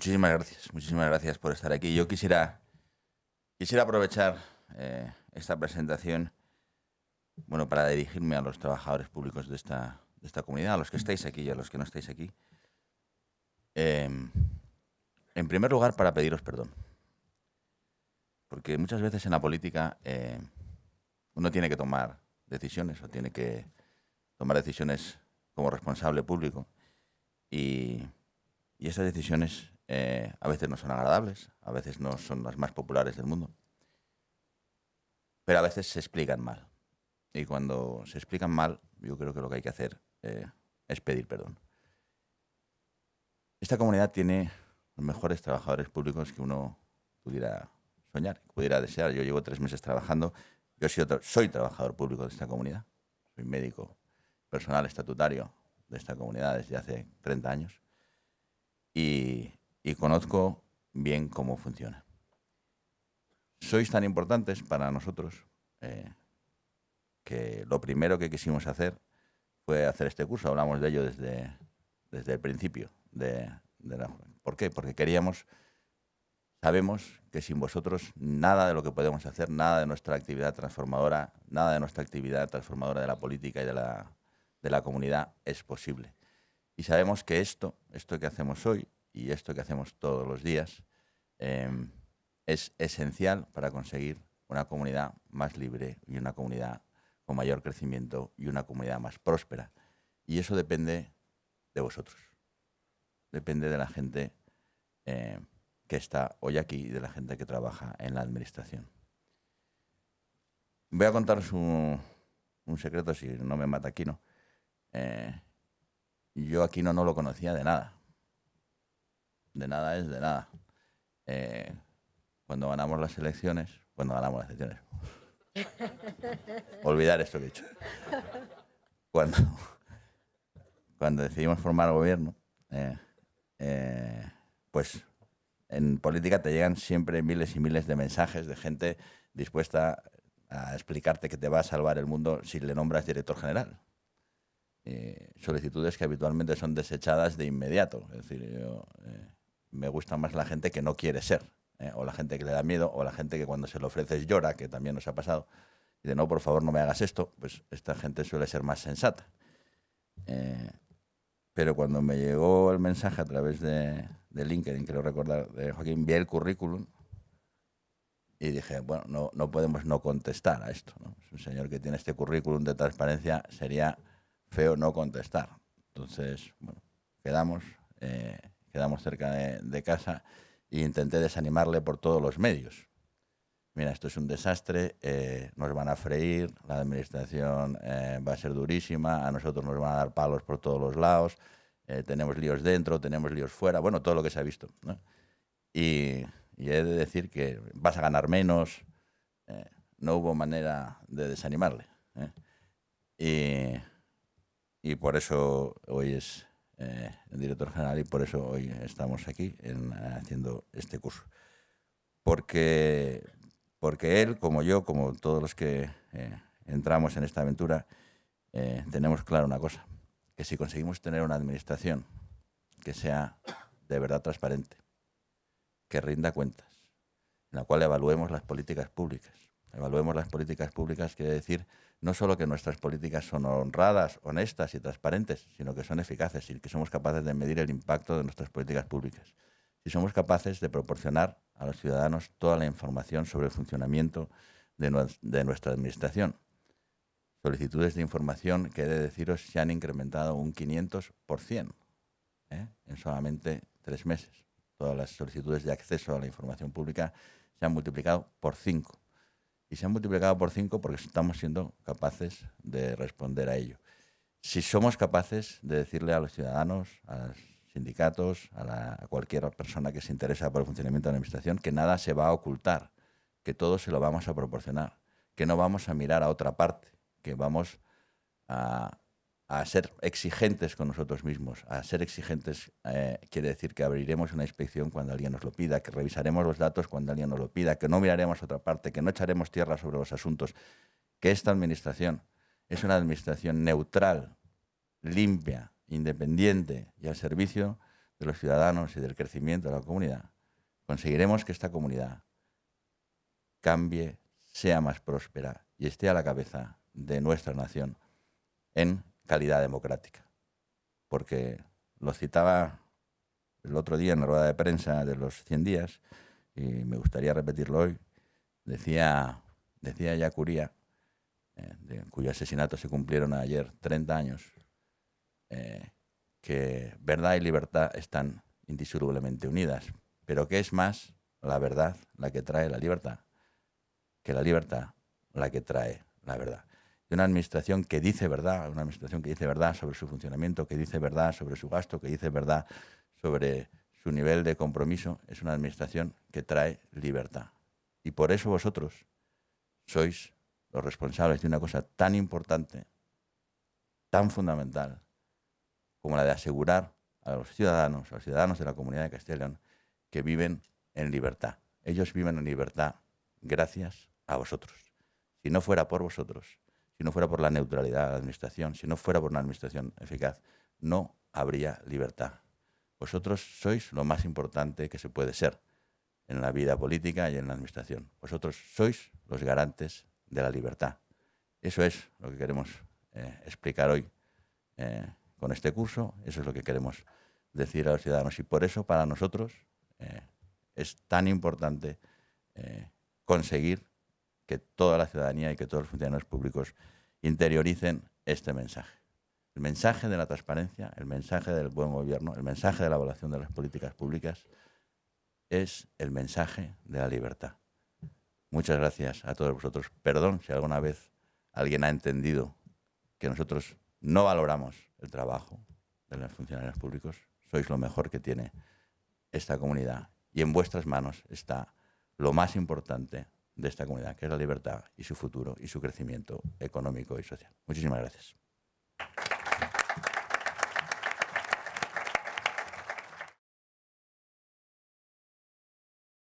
Muchísimas gracias, muchísimas gracias por estar aquí. Yo quisiera, quisiera aprovechar eh, esta presentación bueno, para dirigirme a los trabajadores públicos de esta, de esta comunidad, a los que estáis aquí y a los que no estáis aquí. Em, en primer lugar, para pediros perdón. Porque muchas veces en la política eh, uno tiene que tomar decisiones o tiene que tomar decisiones como responsable público. y esas decisiones eh, a veces no son agradables, a veces no son las más populares del mundo, pero a veces se explican mal. Y cuando se explican mal, yo creo que lo que hay que hacer eh, es pedir perdón. Esta comunidad tiene los mejores trabajadores públicos que uno pudiera soñar, pudiera desear. Yo llevo tres meses trabajando, yo soy, soy trabajador público de esta comunidad, soy médico personal estatutario de esta comunidad desde hace 30 años. Y y conozco bien cómo funciona. Sois tan importantes para nosotros eh, que lo primero que quisimos hacer fue hacer este curso. Hablamos de ello desde, desde el principio. ¿Por qué? Porque queríamos, sabemos que sin vosotros nada de lo que podemos hacer, nada de nuestra actividad transformadora, nada de nuestra actividad transformadora de la política y de la, de la comunidad es posible. Y sabemos que esto, esto que hacemos hoy, y esto que hacemos todos los días, em, es esencial para conseguir una comunidad más libre y una comunidad con mayor crecimiento y una comunidad más próspera. Y eso depende de vosotros, depende de la gente eh, que está hoy aquí y de la gente que trabaja en la administración. Voy a contaros un, secreto, si no me mata Aquino. Eh, yo Aquino no lo conocía de nada de nada es de nada. Eh, cuando ganamos las elecciones, cuando ganamos las elecciones, olvidar esto he dicho. Cuando, cuando decidimos formar gobierno, eh, eh, pues en política te llegan siempre miles y miles de mensajes de gente dispuesta a explicarte que te va a salvar el mundo si le nombras director general. solicitudes que habitualmente son desechadas de inmediato. Es decir, yo, me gusta más la gente que no quiere ser, ¿eh? o la gente que le da miedo, o la gente que cuando se lo ofreces llora, que también nos ha pasado, y de no, por favor, no me hagas esto, pues esta gente suele ser más sensata. Eh, pero cuando me llegó el mensaje a través de, LinkedIn, creo recordar, de Joaquín, vi el currículum y dije, bueno, no, podemos no contestar a esto. un señor que tiene este currículum de transparencia, sería feo no contestar. Entonces, bueno, quedamos, quedamos cerca de, casa, e intenté desanimarle por todos los medios. Mira, esto es un desastre, eh, nos van a freír, la administración eh, va a ser durísima, a nosotros nos van a dar palos por todos los lados, eh, tenemos líos dentro, tenemos líos fuera, bueno, todo lo que se ha visto. Y, he de decir que vas a ganar menos, no hubo manera de desanimarle. y por eso hoy es eh, el director general y por eso hoy estamos aquí haciendo este curso. Porque, porque él, como yo, como todos los que eh, entramos en esta aventura, eh, tenemos claro una cosa, que si conseguimos tener una administración que sea de verdad transparente, que rinda cuentas, en la cual evaluemos las políticas públicas. Evaluemos las políticas públicas quiere decir no solo que nuestras políticas son honradas, honestas y transparentes, sino que son eficaces y que somos capaces de medir el impacto de nuestras políticas públicas. Si somos capaces de proporcionar a los ciudadanos toda la información sobre el funcionamiento de, nuestra administración. Solicitudes de información que, he de deciros, se han incrementado un 500% ¿eh? en solamente tres meses. Todas las solicitudes de acceso a la información pública se han multiplicado por cinco y se han multiplicado por cinco porque estamos siendo capaces de responder a ello. Si somos capaces de decirle a los ciudadanos, a los sindicatos, a, cualquier persona que se interesa por el funcionamiento de la Administración, que nada se va a ocultar, que todo se lo vamos a proporcionar, que no vamos a mirar a otra parte, que vamos a a ser exigentes con nosotros mismos. A ser exigentes eh, quiere decir que abriremos una inspección cuando alguien nos lo pida, que revisaremos los datos cuando alguien nos lo pida, que no miraremos otra parte, que no echaremos tierra sobre los asuntos. Que esta administración es una administración neutral, limpia, independiente y al servicio de los ciudadanos y del crecimiento de la comunidad. Conseguiremos que esta comunidad cambie, sea más próspera y esté a la cabeza de nuestra nación en calidad democrática. Porque lo citaba el otro día en la rueda de prensa de los 100 días, y me gustaría repetirlo hoy, decía, decía Yacuría, eh, cuyo asesinato se cumplieron ayer 30 años, eh, que verdad y libertad están indisolublemente unidas, pero que es más la verdad la que trae la libertad que la libertad la que trae la verdad de una administración que dice verdad, una administración que dice verdad sobre su funcionamiento, que dice verdad sobre su gasto, que dice verdad sobre su nivel de compromiso, es una administración que trae libertad. Y por eso vosotros sois los responsables de una cosa tan importante, tan fundamental, como la de asegurar a los ciudadanos, a los ciudadanos de la comunidad de Castellón, que viven en libertad. Ellos viven en libertad gracias a vosotros. Si no fuera por vosotros, si no fuera por la neutralidad de la administración, si no fuera por una administración eficaz, no habría libertad. Vosotros sois lo más importante que se puede ser en la vida política y en la administración. Vosotros sois los garantes de la libertad. Eso es lo que queremos eh, explicar hoy eh, con este curso, eso es lo que queremos decir a los ciudadanos. Y por eso para nosotros eh, es tan importante conseguir que toda la ciudadanía y que todos los funcionarios públicos interioricen este mensaje. El mensaje de la transparencia, el mensaje del buen gobierno, el mensaje de la evaluación de las políticas públicas es el mensaje de la libertad. Muchas gracias a todos vosotros. Perdón si alguna vez alguien ha entendido que nosotros no valoramos el trabajo de los funcionarios públicos. Sois lo mejor que tiene esta comunidad y en vuestras manos está lo más importante de esta comunidad, que es la libertad y su futuro y su crecimiento económico y social. Muchísimas gracias.